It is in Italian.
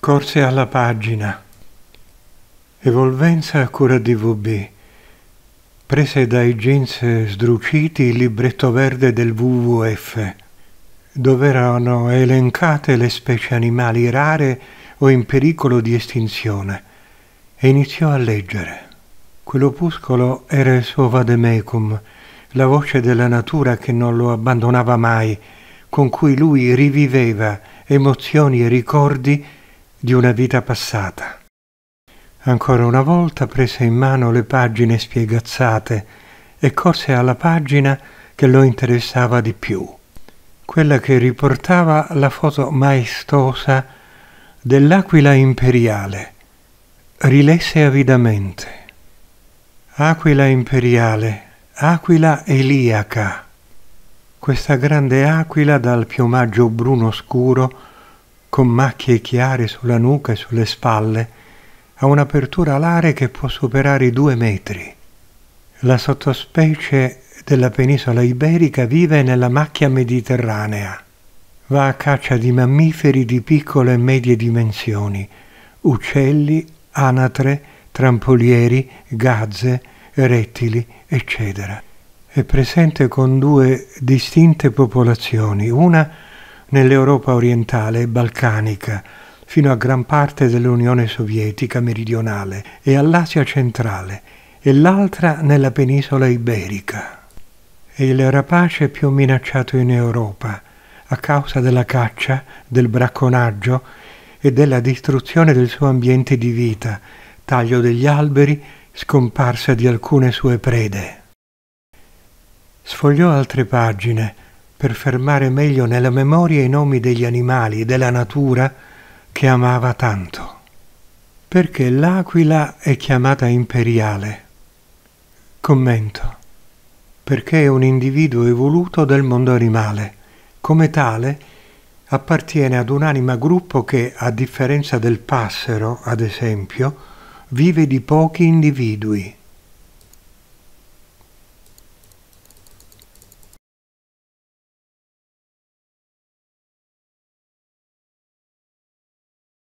Corse alla pagina. Evolvenza a cura di VB. Prese dai jeans sdruciti il libretto verde del WWF, dove erano elencate le specie animali rare o in pericolo di estinzione, e iniziò a leggere. Quell'opuscolo era il suo vademecum, la voce della natura che non lo abbandonava mai, con cui lui riviveva emozioni e ricordi di una vita passata. Ancora una volta prese in mano le pagine spiegazzate e corse alla pagina che lo interessava di più, quella che riportava la foto maestosa dell'aquila imperiale. Rilesse avidamente. Aquila imperiale, aquila eliaca. Questa grande aquila dal piumaggio bruno scuro con macchie chiare sulla nuca e sulle spalle, ha un'apertura alare che può superare i due metri. La sottospecie della penisola iberica vive nella macchia mediterranea. Va a caccia di mammiferi di piccole e medie dimensioni, uccelli, anatre, trampolieri, gazze, rettili, eccetera. È presente con due distinte popolazioni, una nell'Europa orientale e balcanica, fino a gran parte dell'Unione Sovietica meridionale e all'Asia centrale, e l'altra nella penisola iberica. Il rapace più minacciato in Europa, a causa della caccia, del bracconaggio e della distruzione del suo ambiente di vita, taglio degli alberi, scomparsa di alcune sue prede. Sfogliò altre pagine, per fermare meglio nella memoria i nomi degli animali e della natura che amava tanto. Perché l'aquila è chiamata imperiale? Commento. Perché è un individuo evoluto del mondo animale. Come tale, appartiene ad un'anima gruppo che, a differenza del passero, ad esempio, vive di pochi individui.